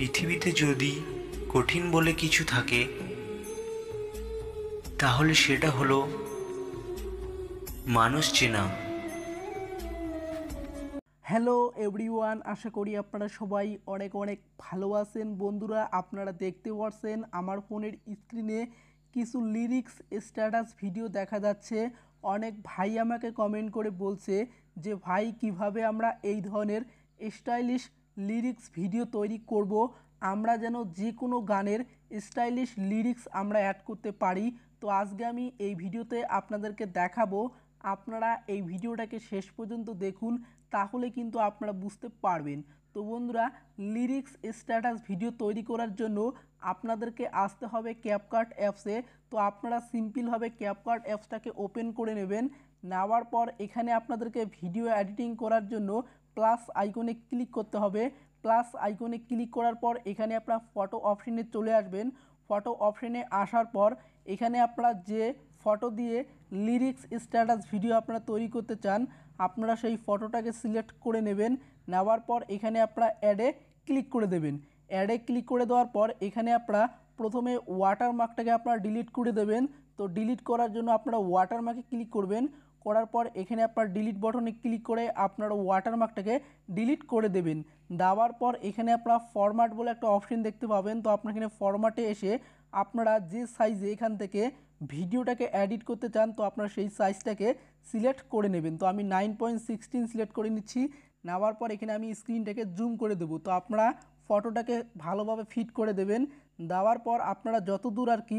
পৃথিবীতে যদি কঠিন বলে কিছু থাকে তাহলে সেটা হলো মানুষ চেনা হ্যালো এভরিওয়ান আশা করি আপনারা সবাই অনেক অনেক ভালো আছেন বন্ধুরা আপনারা দেখতে পাচ্ছেন আমার ফোনের স্ক্রিনে কিছু লিরিক্স স্ট্যাটাস ভিডিও দেখা যাচ্ছে অনেক ভাই আমাকে কমেন্ট করে বলছে যে ভাই কিভাবে আমরা এই ধরনের স্টাইলিশ লিরিক্স ভিডিও তৈরি করব আমরা যেন যে কোনো গানের স্টাইলিশ লিরিক্স আমরা অ্যাড করতে পারি তো আজকে আমি এই ভিডিওতে আপনাদেরকে দেখাবো আপনারা এই ভিডিওটাকে শেষ পর্যন্ত দেখুন তাহলে কিন্তু আপনারা বুঝতে পারবেন তো বন্ধুরা লিরিক্স স্ট্যাটাস ভিডিও তৈরি করার জন্য আপনাদেরকে আসতে হবে ক্যাপকার্ট অ্যাপসে তো আপনারা সিম্পিলভাবে ক্যাপকার্ট অ্যাপসটাকে ওপেন করে নেবেন নেওয়ার পর এখানে আপনাদেরকে ভিডিও এডিটিং করার জন্য প্লাস আইকনে ক্লিক করতে হবে প্লাস আইকনে ক্লিক করার পর এখানে আপনার ফটো অপশনে চলে আসবেন ফটো অপশনে আসার পর এখানে আপনারা যে ফটো দিয়ে লিরিক্স স্ট্যাটাস ভিডিও আপনারা তৈরি করতে চান আপনারা সেই ফটোটাকে সিলেক্ট করে নেবেন নেওয়ার পর এখানে আপনারা অ্যাডে ক্লিক করে দেবেন অ্যাডে ক্লিক করে দেওয়ার পর এখানে আপনারা প্রথমে ওয়াটারমার্কটাকে আপনারা ডিলিট করে দেবেন তো ডিলিট করার জন্য আপনারা ওয়াটারমার্কে ক্লিক করবেন করার পর এখানে আপনার ডিলিট বটনে ক্লিক করে আপনার ওয়াটারমার্কটাকে ডিলিট করে দেবেন দেওয়ার পর এখানে আপনারা ফরম্যাট বলে একটা অপশন দেখতে পাবেন তো আপনার এখানে ফরম্যাটে এসে আপনারা যে সাইজে এখান থেকে ভিডিওটাকে অ্যাডিট করতে চান তো আপনারা সেই সাইজটাকে সিলেক্ট করে নেবেন তো আমি নাইন পয়েন্ট সিক্সটিন সিলেক্ট করে নিচ্ছি নেওয়ার পর এখানে আমি স্ক্রিনটাকে জুম করে দেবো তো আপনারা ফটোটাকে ভালোভাবে ফিট করে দেবেন দেওয়ার পর আপনারা যত দূর আর কি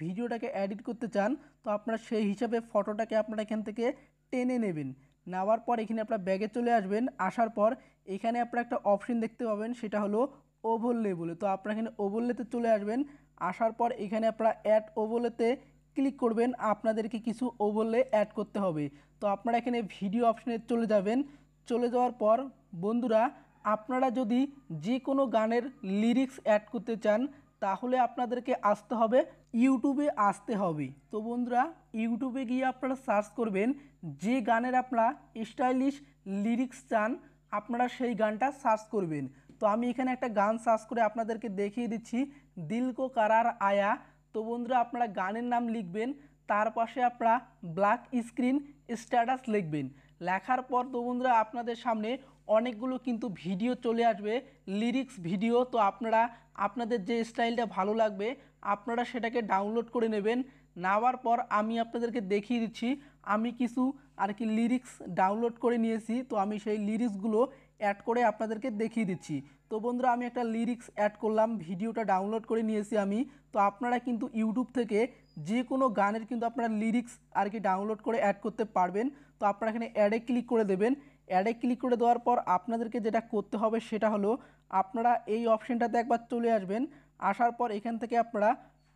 ভিডিওটাকে এডিট করতে চান তো আপনারা সেই হিসাবে ফটোটাকে আপনারা এখান থেকে টেনে নেবেন নেওয়ার পর এখানে আপনার ব্যাগে চলে আসবেন আসার পর এখানে আপনারা একটা অপশন দেখতে পাবেন সেটা হলো ওভললে বলে তো আপনারা এখানে ওভললেতে চলে আসবেন আসার পর এখানে আপনারা অ্যাড ওভরলেতে ক্লিক করবেন আপনাদেরকে কিছু ওভললে অ্যাড করতে হবে তো আপনারা এখানে ভিডিও অপশনে চলে যাবেন চলে যাওয়ার পর বন্ধুরা আপনারা যদি যে কোনো গানের লিরিক্স অ্যাড করতে চান তাহলে আপনাদেরকে আসতে হবে ইউটিউবে আসতে হবে তো বন্ধুরা ইউটিউবে গিয়ে আপনারা সার্চ করবেন যে গানের আপনারা স্টাইলিশ লিরিক্স চান আপনারা সেই গানটা সার্চ করবেন তো আমি এখানে একটা গান সার্চ করে আপনাদেরকে দেখিয়ে দিচ্ছি দিলকো কারার আয়া তো বন্ধুরা আপনারা গানের নাম লিখবেন তার পাশে আপনারা ব্ল্যাক স্ক্রিন স্ট্যাটাস লিখবেন লেখার পর তো বন্ধুরা আপনাদের সামনে অনেকগুলো কিন্তু ভিডিও চলে আসবে লিরিক্স ভিডিও তো আপনারা আপনাদের যে স্টাইলটা ভালো লাগবে আপনারা সেটাকে ডাউনলোড করে নেবেন নেওয়ার পর আমি আপনাদেরকে দেখিয়ে দিচ্ছি আমি কিছু আর কি লিরিক্স ডাউনলোড করে নিয়েছি তো আমি সেই লিরিক্সগুলো অ্যাড করে আপনাদেরকে দেখিয়ে দিচ্ছি তো বন্ধুরা আমি একটা লিরিক্স অ্যাড করলাম ভিডিওটা ডাউনলোড করে নিয়েছি আমি তো আপনারা কিন্তু ইউটিউব থেকে যে কোনো গানের কিন্তু আপনারা লিরিক্স আর কি ডাউনলোড করে অ্যাড করতে পারবেন তো আপনারা এখানে অ্যাডে ক্লিক করে দেবেন অ্যাডে ক্লিক করে দেওয়ার পর আপনাদেরকে যেটা করতে হবে সেটা হলো আপনারা এই অপশানটাতে একবার চলে আসবেন আসার পর এখান থেকে আপনারা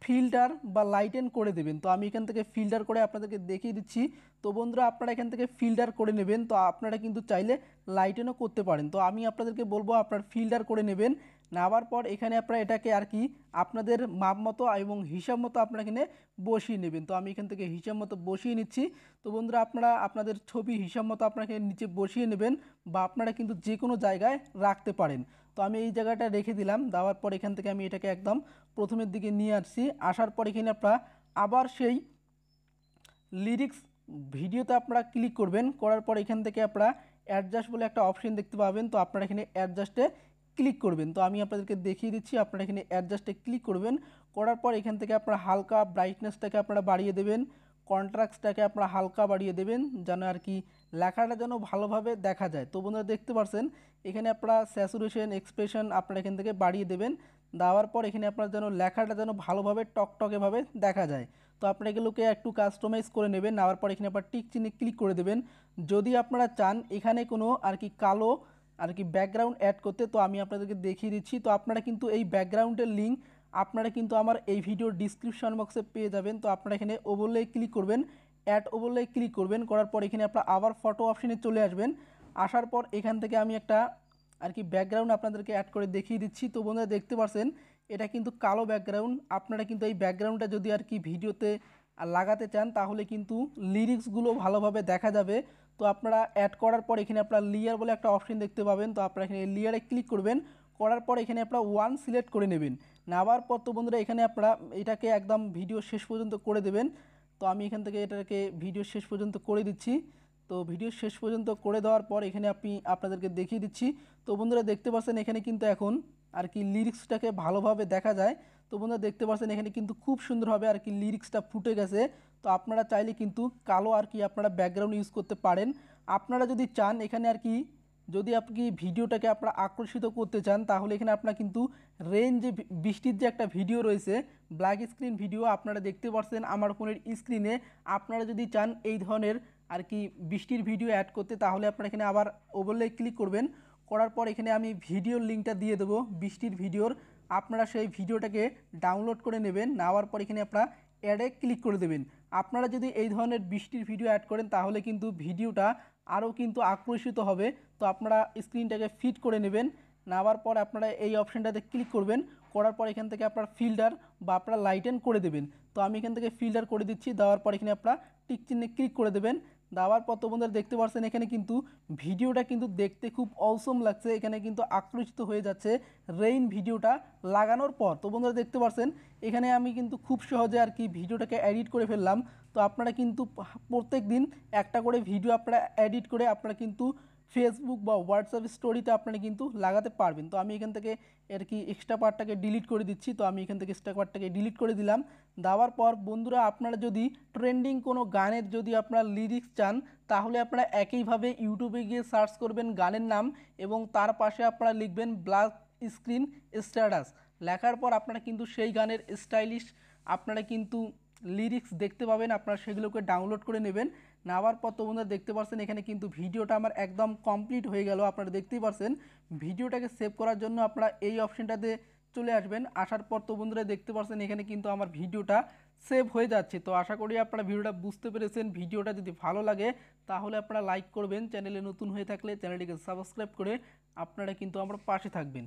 ফিল্টার বা লাইটেন করে দেবেন তো আমি এখান থেকে ফিল্টার করে আপনাদেরকে দেখিয়ে দিচ্ছি তো বন্ধুরা আপনারা এখান থেকে ফিল্টার করে নেবেন তো আপনারা কিন্তু চাইলে লাইটেনও করতে পারেন তো আমি আপনাদেরকে বলবো আপনার ফিল্টার করে নেবেন নেওয়ার পর এখানে আপনারা এটাকে আর কি আপনাদের মাপ মতো এবং হিসাব মতো আপনারা এখানে বসিয়ে নেবেন তো আমি এখান থেকে হিসাব মতো বসিয়ে নিচ্ছি তো বন্ধুরা আপনারা আপনাদের ছবি হিসাব মতো আপনাকে নিচে বসিয়ে নেবেন বা আপনারা কিন্তু যে কোনো জায়গায় রাখতে পারেন তো আমি এই জায়গাটা রেখে দিলাম দেওয়ার পর এখান থেকে আমি এটাকে একদম প্রথমের দিকে নিয়ে আসছি আসার পর এখানে আপনারা আবার সেই লিরিক্স ভিডিওতে আপনারা ক্লিক করবেন করার পর এখান থেকে আপনারা অ্যাডজাস্ট বলে একটা অপশন দেখতে পাবেন তো আপনারা এখানে অ্যাডজাস্টে ক্লিক করবেন তো আমি আপনাদেরকে দেখিয়ে দিচ্ছি আপনারা এখানে অ্যাডজাস্টে ক্লিক করবেন করার পর এখান থেকে আপনারা হালকা ব্রাইটনেসটাকে আপনারা বাড়িয়ে দেবেন কন্ট্রাক্টসটাকে আপনারা হালকা বাড়িয়ে দেবেন যেন আর কি লেখাটা যেন ভালোভাবে দেখা যায় তো বন্ধুরা দেখতে পারছেন এখানে আপনারা স্যাচুরেশন এক্সপ্রেশন আপনারা এখান থেকে বাড়িয়ে দেবেন দেওয়ার পর এখানে আপনার যেন লেখাটা যেন ভালোভাবে টকটকেভাবে দেখা যায় তো আপনারা এগুলোকে একটু কাস্টমাইজ করে নেবেন নেওয়ার পর এখানে আপনার টিক চিহ্নে ক্লিক করে দেবেন যদি আপনারা চান এখানে কোনো আর কি কালো আর কি ব্যাকগ্রাউন্ড অ্যাড করতে তো আমি আপনাদেরকে দেখিয়ে দিচ্ছি তো আপনারা কিন্তু এই ব্যাকগ্রাউন্ডের লিঙ্ক আপনারা কিন্তু আমার এই ভিডিও ডিসক্রিপশন বক্সে পেয়ে যাবেন তো আপনারা এখানে ওভারলে ক্লিক করবেন অ্যাড ওভারলে ক্লিক করবেন করার পর এখানে আপনারা আবার ফটো অপশানে চলে আসবেন আসার পর এখান থেকে আমি একটা আর কি ব্যাকগ্রাউন্ড আপনাদেরকে অ্যাড করে দেখিয়ে দিচ্ছি তো বন্ধুরা দেখতে পাচ্ছেন এটা কিন্তু কালো ব্যাকগ্রাউন্ড আপনারা কিন্তু এই ব্যাকগ্রাউন্ডটা যদি আর কি ভিডিওতে লাগাতে চান তাহলে কিন্তু লিরিক্সগুলো ভালোভাবে দেখা যাবে তো আপনারা অ্যাড করার পর এখানে আপনার লেয়ার বলে একটা অপশন দেখতে পাবেন তো আপনারা এখানে লেয়ারে ক্লিক করবেন করার পর এখানে আপনারা ওয়ান সিলেক্ট করে নেবেন নেওয়ার পর তো বন্ধুরা এখানে আপনারা এটাকে একদম ভিডিও শেষ পর্যন্ত করে দেবেন তো আমি এখান থেকে এটাকে ভিডিও শেষ পর্যন্ত করে দিচ্ছি তো ভিডিও শেষ পর্যন্ত করে দেওয়ার পর এখানে আপনি আপনাদেরকে দেখিয়ে দিচ্ছি তো বন্ধুরা দেখতে পাচ্ছেন এখানে কিন্তু এখন আর কি লিরিক্সটাকে ভালোভাবে দেখা যায় তো বন্ধুরা দেখতে পাচ্ছেন এখানে কিন্তু খুব সুন্দরভাবে আর কি লিরিক্সটা ফুটে গেছে তো আপনারা চাইলে কিন্তু কালো আর কি আপনারা ব্যাকগ্রাউন্ড ইউজ করতে পারেন আপনারা যদি চান এখানে আর কি যদি আপনি ভিডিওটাকে আপনারা আকর্ষিত করতে চান তাহলে এখানে আপনারা কিন্তু রেন যে বৃষ্টির যে একটা ভিডিও রয়েছে ব্ল্যাক স্ক্রিন ভিডিও আপনারা দেখতে পাচ্ছেন আমার ফোনের স্ক্রিনে আপনারা যদি চান এই ধরনের আর কি বৃষ্টির ভিডিও অ্যাড করতে তাহলে আপনারা এখানে আবার ওভারলে ক্লিক করবেন করার পর এখানে আমি ভিডিওর লিঙ্কটা দিয়ে দেবো বৃষ্টির ভিডিওর আপনারা সেই ভিডিওটাকে ডাউনলোড করে নেবেন নেওয়ার পর এখানে আপনারা অ্যাডে ক্লিক করে দেবেন আপনারা যদি এই ধরনের বৃষ্টির ভিডিও অ্যাড করেন তাহলে কিন্তু ভিডিওটা আরও কিন্তু আকর্ষিত হবে তো আপনারা স্ক্রিনটাকে ফিট করে নেবেন নেওয়ার পর আপনারা এই অপশানটাতে ক্লিক করবেন করার পর এখান থেকে আপনার ফিল্টার বা আপনার লাইটেন করে দেবেন তো আমি এখান থেকে ফিল্টার করে দিচ্ছি দেওয়ার পর এখানে আপনারা টিক চিহ্নে ক্লিক করে দেবেন দাবার পর বন্ধুরা দেখতে পাচ্ছেন এখানে কিন্তু ভিডিওটা কিন্তু দেখতে খুব অলসম লাগছে এখানে কিন্তু আকর্ষিত হয়ে যাচ্ছে রেইন ভিডিওটা লাগানোর পর তো বন্ধুরা দেখতে পাচ্ছেন এখানে আমি কিন্তু খুব সহজে আর কি ভিডিওটাকে এডিট করে ফেললাম তো আপনারা কিন্তু প্রত্যেক দিন একটা করে ভিডিও আপনারা এডিট করে আপনারা কিন্তু ফেসবুক বা হোয়াটসঅ্যাপ স্টোরিতে আপনারা কিন্তু লাগাতে পারবেন তো আমি এখান থেকে আর কি এক্সট্রা পার্টটাকে ডিলিট করে দিচ্ছি তো আমি এখান থেকে এক্সট্রা পার্টটাকে ডিলিট করে দিলাম দেওয়ার পর বন্ধুরা আপনারা যদি ট্রেন্ডিং কোনো গানের যদি আপনারা লিরিক্স চান তাহলে আপনারা একইভাবে ইউটিউবে গিয়ে সার্চ করবেন গানের নাম এবং তার পাশে আপনারা লিখবেন ব্লাক স্ক্রিন স্ট্যাটাস লেখার পর আপনারা কিন্তু সেই গানের স্টাইলিশ আপনারা কিন্তু লিরিক্স দেখতে পাবেন আপনারা সেগুলোকে ডাউনলোড করে নেবেন নেওয়ার পর তো বন্ধুরা দেখতে পাচ্ছেন এখানে কিন্তু ভিডিওটা আমার একদম কমপ্লিট হয়ে গেল আপনারা দেখতেই পাচ্ছেন ভিডিওটাকে সেভ করার জন্য আপনারা এই অপশানটাতে চলে আসবেন আসার পর তো বন্ধুরা দেখতে পাচ্ছেন এখানে কিন্তু আমার ভিডিওটা সেভ হয়ে যাচ্ছে তো আশা করি আপনারা ভিডিওটা বুঝতে পেরেছেন ভিডিওটা যদি ভালো লাগে তাহলে আপনারা লাইক করবেন চ্যানেলে নতুন হয়ে থাকলে চ্যানেলটিকে সাবস্ক্রাইব করে আপনারা কিন্তু আমার পাশে থাকবেন